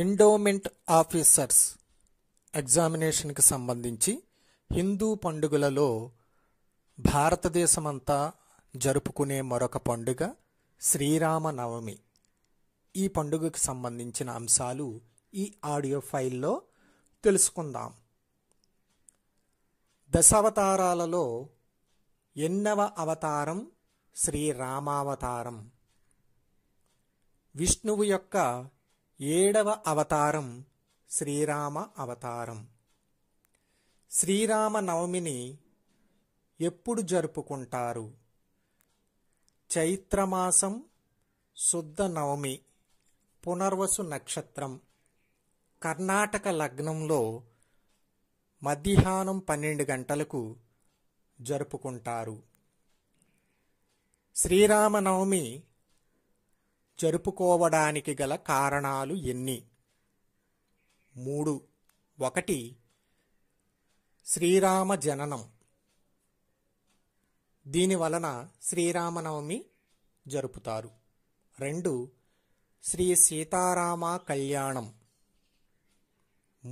endowment officers ఎగ్జామినేషన్కి సంబంధించి హిందూ పండుగలలో భారతదేశమంతా జరుపుకునే మరొక పండుగ శ్రీరామనవమి ఈ పండుగకు సంబంధించిన అంశాలు ఈ ఆడియో ఫైల్లో తెలుసుకుందాం దశావతారాలలో ఎన్నవ అవతారం శ్రీరామావతారం విష్ణువు యొక్క ఏడవ అవతారం శ్రీరామ అవతారం శ్రీరామ నవమిని ఎప్పుడు జరుపుకుంటారు చైత్రమాసం శుద్ధ నవమి పునర్వసు నక్షత్రం కర్ణాటక లగ్నంలో మధ్యాహ్నం పన్నెండు గంటలకు జరుపుకుంటారు శ్రీరామనవమి జరుపుకోవడానికి గల కారణాలు ఎన్ని మూడు ఒకటి శ్రీరామ జననం దీని వలన శ్రీరామనవమి జరుపుతారు రెండు శ్రీ సీతారామ కళ్యాణం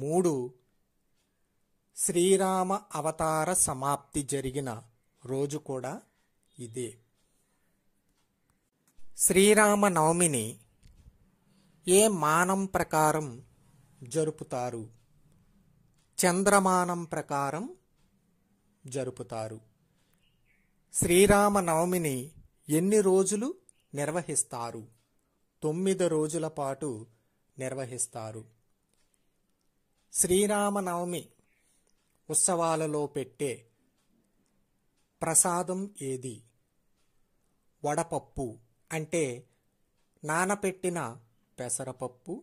మూడు శ్రీరామ అవతార సమాప్తి జరిగిన రోజు కూడా ఇదే శ్రీరామనవమిని ఏ మానం ప్రకారం జరుపుతారు చంద్రమానం ప్రకారం జరుపుతారు శ్రీరామనవమిని ఎన్ని రోజులు నిర్వహిస్తారు తొమ్మిది రోజుల పాటు నిర్వహిస్తారు శ్రీరామనవమి ఉత్సవాలలో పెట్టే ప్రసాదం ఏది వడపప్పు అంటే నానపెట్టిన పెసరపప్పు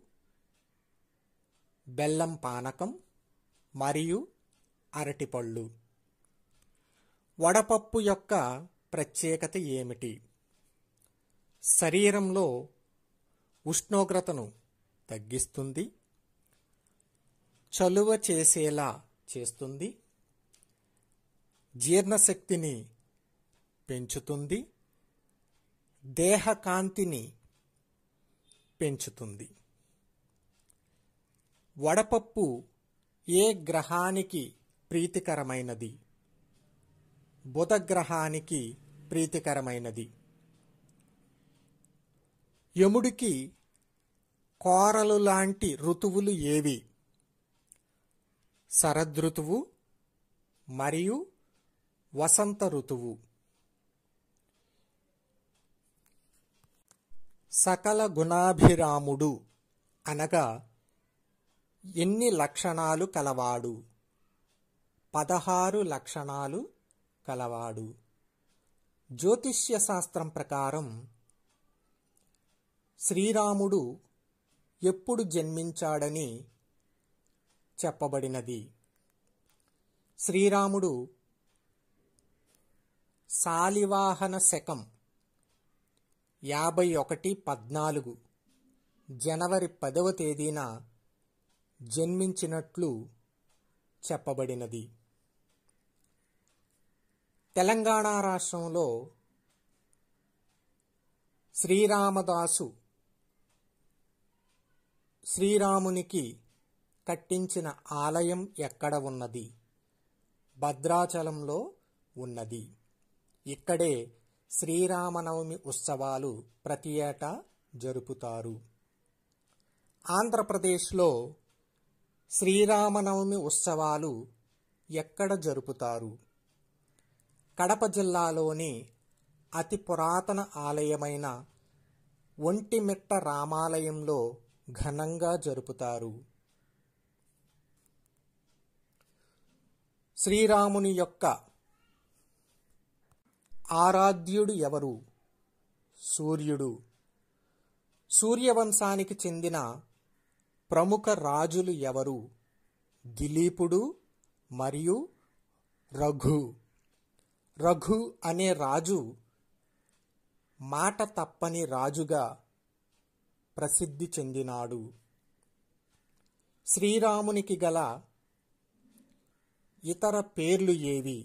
బెల్లం పానకం మరియు అరటిపళ్ళు వడపప్పు యొక్క ప్రత్యేకత ఏమిటి శరీరంలో ఉష్ణోగ్రతను తగ్గిస్తుంది చలువ చేసేలా చేస్తుంది జీర్ణశక్తిని పెంచుతుంది దేహకాంతిని పెంచుతుంది వడపప్పు ఏ గ్రహానికి ప్రీతికరమైనది బుధ గ్రహానికి ప్రీతికరమైనది యముడికి కోరలు లాంటి ఋతువులు ఏవి శరదృతువు మరియు వసంత ఋతువు సకల గుణాభిరాముడు అనగా ఎన్ని లక్షణాలు కలవాడు పదహారు లక్షణాలు కలవాడు జ్యోతిష్య శాస్త్రం ప్రకారం శ్రీరాముడు ఎప్పుడు జన్మించాడని చెప్పబడినది శ్రీరాముడు శాలివాహన శకం యాభై ఒకటి పద్నాలుగు జనవరి పదవ తేదీన జన్మించినట్లు చెప్పబడినది తెలంగాణ రాష్ట్రంలో శ్రీరామదాసు శ్రీరామునికి కట్టించిన ఆలయం ఎక్కడ ఉన్నది భద్రాచలంలో ఉన్నది ఇక్కడే శ్రీరామనవమి ఉత్సవాలు ప్రతి ఏటా జరుపుతారు ఆంధ్రప్రదేశ్లో శ్రీరామనవమి ఉత్సవాలు ఎక్కడ జరుపుతారు కడప జిల్లాలోని అతి పురాతన ఆలయమైన ఒంటిమిట్ట రామాలయంలో ఘనంగా జరుపుతారు శ్రీరాముని యొక్క ఆరాధ్యుడు ఎవరు సూర్యుడు సూర్యవంశానికి చెందిన ప్రముఖ రాజులు ఎవరు దిలీపుడు మరియు రఘు రఘు అనే రాజు మాట తప్పని రాజుగా ప్రసిద్ధి చెందినాడు శ్రీరామునికి గల ఇతర పేర్లు ఏవి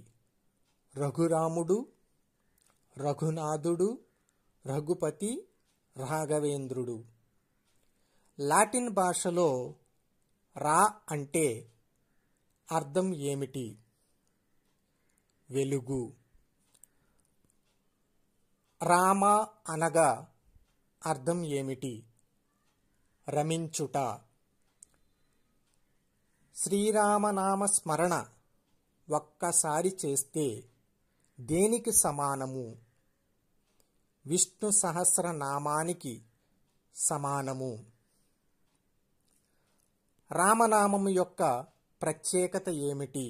రఘురాముడు రఘునాథుడు రఘుపతి రాఘవేంద్రుడు లాటిన్ భాషలో రా అంటే అర్థం ఏమిటి వెలుగు రామ అనగా అర్థం ఏమిటి రమించుట శ్రీరామనామ స్మరణ ఒక్కసారి చేస్తే దేనికి సమానము విష్ణు సహస్రనామానికి సమానము రామనామం యొక్క ప్రత్యేకత ఏమిటి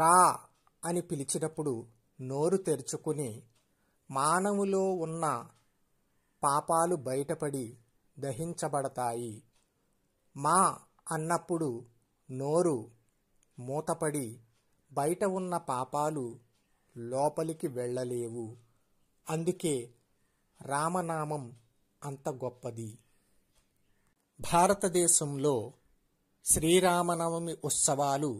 రా అని పిలిచినప్పుడు నోరు తెరుచుకుని మానవులో ఉన్న పాపాలు బయటపడి దహించబడతాయి మా అన్నప్పుడు నోరు మూతపడి బయట ఉన్న పాపాలు లోపలికి వెళ్ళలేవు అందుకే రామనామం అంత గొప్పది భారతదేశంలో శ్రీరామనవమి ఉత్సవాలు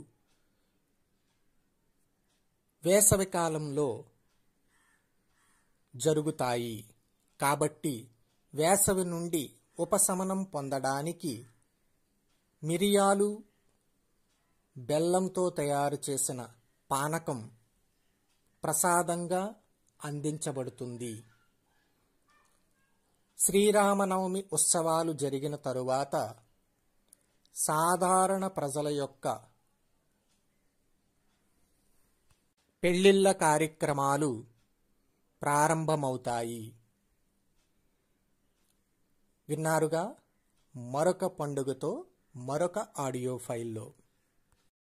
వేసవికాలంలో జరుగుతాయి కాబట్టి వేసవి నుండి ఉపశమనం పొందడానికి మిరియాలు బెల్లంతో తయారు చేసిన పానకం ప్రసాదంగా అందించబడుతుంది శ్రీరామనవమి ఉత్సవాలు జరిగిన తరువాత సాధారణ ప్రజల యొక్క పెళ్లిళ్ల కార్యక్రమాలు ప్రారంభమవుతాయి విన్నారుగా మరొక పండుగతో మరొక ఆడియో ఫైల్లో